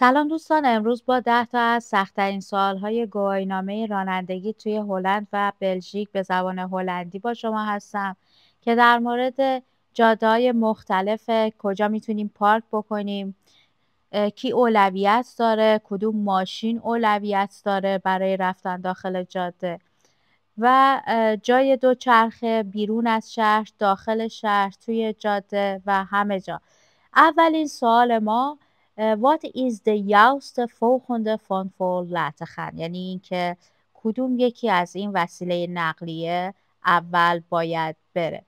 سلام دوستان امروز با ده تا از سختترین های گواهینامه رانندگی توی هلند و بلژیک به زبان هلندی با شما هستم که در مورد جاده مختلف کجا میتونیم پارک بکنیم کی اولویت داره کدوم ماشین اولویت داره برای رفتن داخل جاده و جای دو چرخه بیرون از شهر داخل شهر توی جاده و همه جا اولین سوال ما What is the یاست فوقند فون لاتخن یعنی اینکه کدوم یکی از این وسیله نقلیه اول باید بره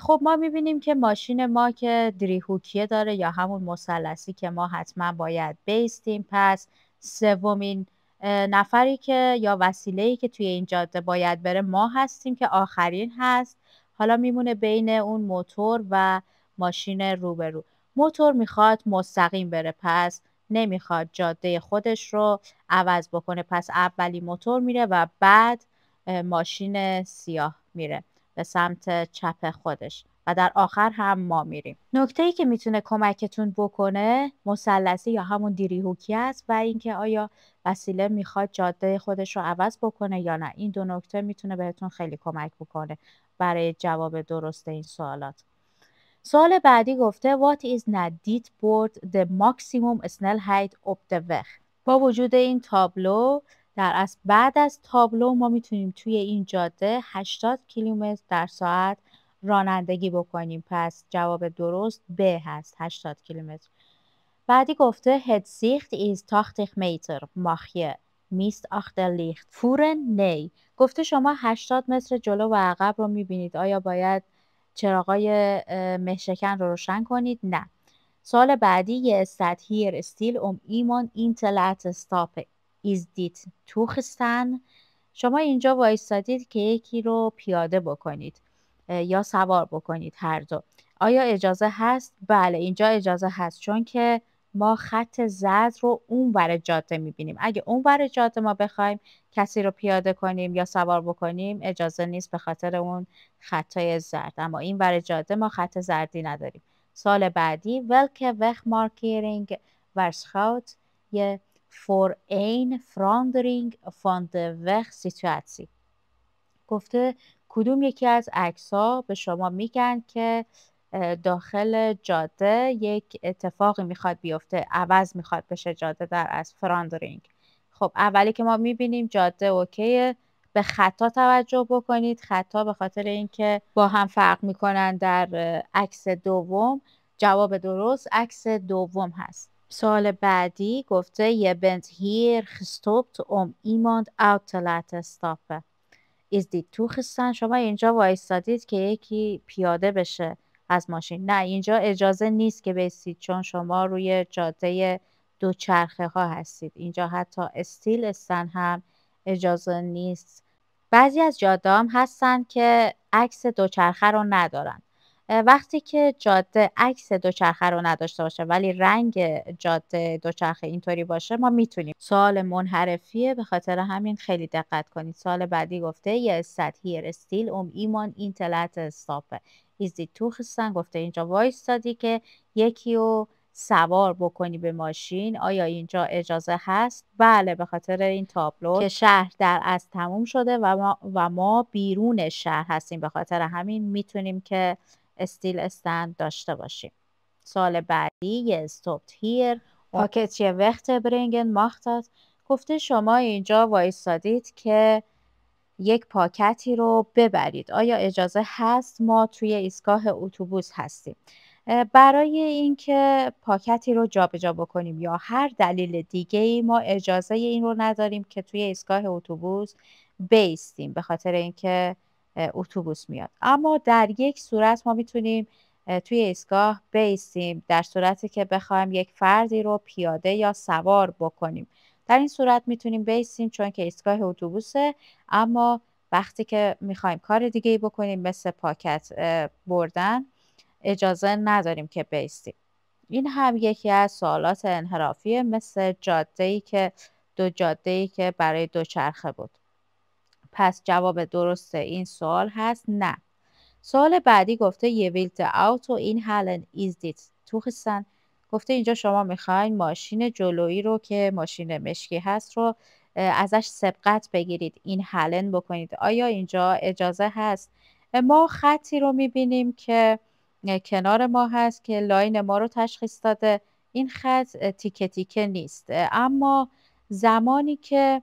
خب ما میبینیم که ماشین ما که دریهوکیه داره یا همون مثلثی که ما حتما باید بیستیم پس سومین نفری که یا ای که توی این جاده باید بره ما هستیم که آخرین هست حالا میمونه بین اون موتور و ماشین روبرو موتور میخواد مستقیم بره پس نمیخواد جاده خودش رو عوض بکنه پس اولی موتور میره و بعد ماشین سیاه میره به سمت چپ خودش و در آخر هم ما میریم نکته ای که میتونه کمکتون بکنه مثلثی یا همون دیریهوکی است و اینکه آیا وسیله میخواد جاده خودش رو عوض بکنه یا نه این دو نکته میتونه بهتون خیلی کمک بکنه برای جواب درست این سوالات سوال بعدی گفته What is ندید board the maximum snell height of the weg با وجود این تابلو در از بعد از تابلو ما میتونیم توی این جاده 80 کیلومتر در ساعت رانندگی بکنیم پس جواب درست ب هست 80 کیلومتر بعدی گفته هد سیخت ایز تاختیخ میتر ماخیه میست آخده لیخت فورن نی گفته شما 80 متر جلو و عقب رو میبینید آیا باید چراغای مهشکن رو روشن کنید نه سال بعدی استد هیر استیل ام ایمان اینتلت استاپ ایزدیت توخستن شما اینجا وایستادید که یکی رو پیاده بکنید یا سوار بکنید هر دو آیا اجازه هست؟ بله اینجا اجازه هست چون که ما خط زرد رو اون ور جاده میبینیم اگه اون ور جاده ما بخوایم کسی رو پیاده کنیم یا سوار بکنیم اجازه نیست به خاطر اون خطای زرد اما این ور جاده ما خط زردی نداریم سال بعدی ولکه وخ مارکیرینگ ورسخوت یه فور این فراندرینگ فاند وخ سیتواتسی گفته کدوم یکی از عکس به شما میگن که داخل جاده یک اتفاقی میخواد بیفته عوض میخواد بشه جاده در از فراندرینگ خب اولی که ما میبینیم جاده اوکیه به خطا توجه بکنید خطا به خاطر اینکه با هم فرق میکنن در عکس دوم جواب درست عکس دوم هست سال بعدی گفته یه بنت هیر خستوبت ام ایماند اوتلت استافه از دید تو خستن شما اینجا وایستادید که یکی پیاده بشه از ماشین نه اینجا اجازه نیست که بایستید چون شما روی جاده دوچرخه ها هستید اینجا حتی استیل استن هم اجازه نیست بعضی از جاده هم هستن که عکس دوچرخه رو ندارن وقتی که جاده عکس دوچرخه رو نداشته باشه ولی رنگ جاده دوچرخه اینطوری باشه ما میتونیم سال منحرفیه به خاطر همین خیلی دقت کنید سال بعدی گفته یه سطحی هیر استیل ام ایمان این تلت استاپه ایزدی تو خستن گفته اینجا وایستادی که یکی رو سوار بکنی به ماشین آیا اینجا اجازه هست بله به خاطر این تابلو که شهر در از تموم شده و ما, و ما بیرون شهر هستیم به خاطر همین میتونیم که استیل استند داشته باشیم سال بعدی یه هیر پاکت یه وقت برینگن ماختت گفته شما اینجا وایستادید که یک پاکتی رو ببرید آیا اجازه هست ما توی ایستگاه اتوبوس هستیم برای اینکه پاکتی رو جابجا بکنیم یا هر دلیل دیگه ای ما اجازه این رو نداریم که توی ایستگاه اتوبوس بیستیم به خاطر اینکه اتوبوس میاد اما در یک صورت ما میتونیم توی ایستگاه بیستیم در صورتی که بخوایم یک فردی رو پیاده یا سوار بکنیم در این صورت میتونیم بیستیم چون که ایستگاه اتوبوسه اما وقتی که میخوایم کار دیگه ای بکنیم مثل پاکت بردن اجازه نداریم که بیستیم این هم یکی از سوالات انحرافی مثل جاده ای که دو جاده ای که برای دوچرخه بود پس جواب درست این سوال هست نه سوال بعدی گفته یه ویلت اوت این هلن ایز تو خستن گفته اینجا شما میخواین ماشین جلویی رو که ماشین مشکی هست رو ازش سبقت بگیرید این هلن بکنید آیا اینجا اجازه هست ما خطی رو میبینیم که کنار ما هست که لاین ما رو تشخیص داده این خط تیکه تیکه نیست اما زمانی که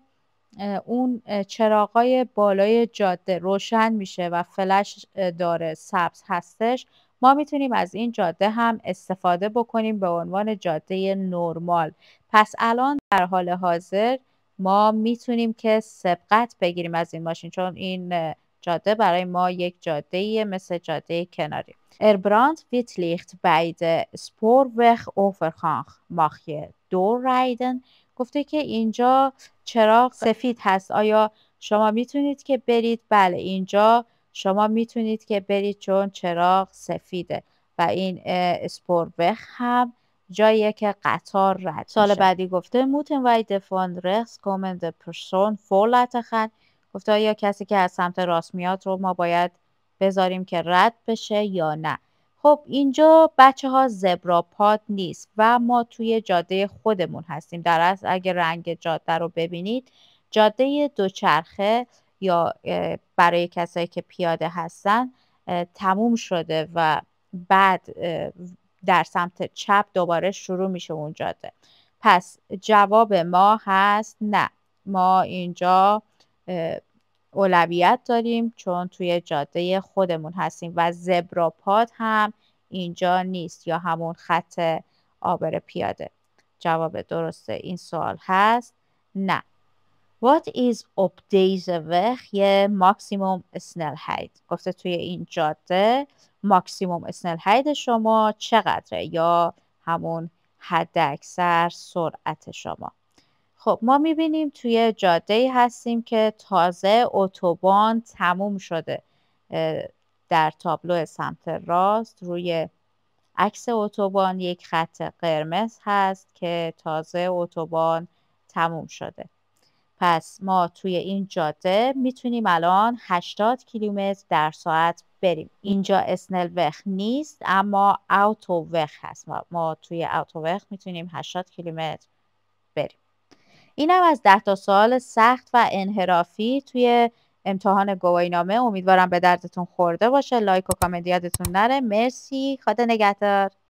اون چراغای بالای جاده روشن میشه و فلش داره سبز هستش ما میتونیم از این جاده هم استفاده بکنیم به عنوان جاده نرمال پس الان در حال حاضر ما میتونیم که سبقت بگیریم از این ماشین چون این جاده برای ما یک جاده مثل جاده کناری Erbrand ویتلیخت بید سپور وخ spoorweg ماخیه mag je گفته که اینجا چراغ سفید هست آیا شما میتونید که برید بله اینجا شما میتونید که برید چون چراغ سفیده و این اسپوربخ هم جاییه که قطار رد سال بعدی گفته موتن وای دفان کومند پرسون فولت خن گفته آیا کسی که از سمت راست میاد رو ما باید بذاریم که رد بشه یا نه خب اینجا بچه ها زبرا پاد نیست و ما توی جاده خودمون هستیم در از اگه رنگ جاده رو ببینید جاده دوچرخه یا برای کسایی که پیاده هستن تموم شده و بعد در سمت چپ دوباره شروع میشه اون جاده پس جواب ما هست نه ما اینجا اولویت داریم چون توی جاده خودمون هستیم و زبراپاد هم اینجا نیست یا همون خط آبر پیاده جواب درسته این سوال هست نه What is up days of یه ماکسیموم height؟ گفته توی این جاده ماکسیموم هایت شما چقدره یا همون حد اکثر سرعت شما خب ما میبینیم توی جاده هستیم که تازه اتوبان تموم شده در تابلو سمت راست روی عکس اتوبان یک خط قرمز هست که تازه اتوبان تموم شده پس ما توی این جاده میتونیم الان 80 کیلومتر در ساعت بریم اینجا اسنلوخ نیست اما وخ هست ما توی وخ میتونیم 80 کیلومتر بریم اینم از ده تا سال سخت و انحرافی توی امتحان نامه امیدوارم به دردتون خورده باشه لایک و کامنت یادتون نره مرسی خدا نگهدار